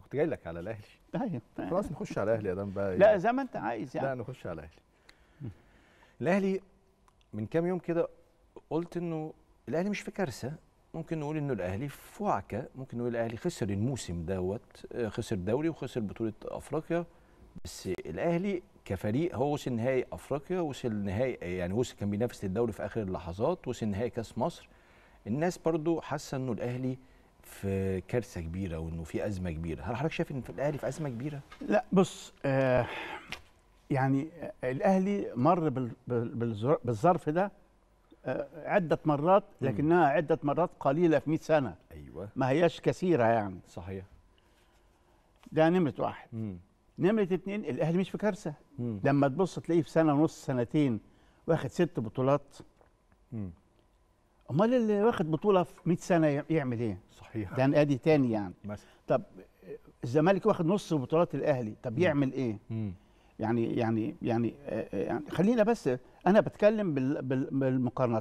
كنت جاي لك على الاهلي ايوه خلاص نخش على الاهلي يا دام بقى لا يعني. زي ما انت عايز يعني لا نخش على الاهلي الاهلي من كام يوم كده قلت انه الاهلي مش في كارثه ممكن نقول انه الاهلي في وعكه ممكن نقول الاهلي خسر الموسم دوت خسر دوري وخسر بطوله افريقيا بس الاهلي كفريق هو وصل نهائي افريقيا وصل نهائي يعني وصل كان بينافس الدوري في اخر اللحظات وصل نهائي كاس مصر الناس برضو حاسه انه الاهلي في كارثه كبيره وانه في ازمه كبيره هل حضرتك شايف ان الاهلي في ازمه كبيره لا بص آه يعني آه، الاهلي مر بالظرف ده آه عده مرات لكنها عده مرات قليله في 100 سنه ايوه ما هياش كثيره يعني صحيح ده نمره واحد مم. نمره اتنين الاهلي مش في كارثه لما تبص تلاقيه في سنه ونص سنتين واخد ست بطولات مم. امال اللي واخد بطوله في 100 سنه يعمل ايه؟ صحيح ده نادي تاني يعني مثلا طب الزمالك واخد نص بطولات الاهلي طب مم. يعمل ايه؟ مم. يعني يعني يعني آه، آه، يعني خلينا بس انا بتكلم بالمقارنات